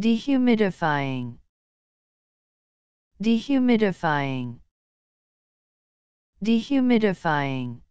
Dehumidifying. Dehumidifying. Dehumidifying.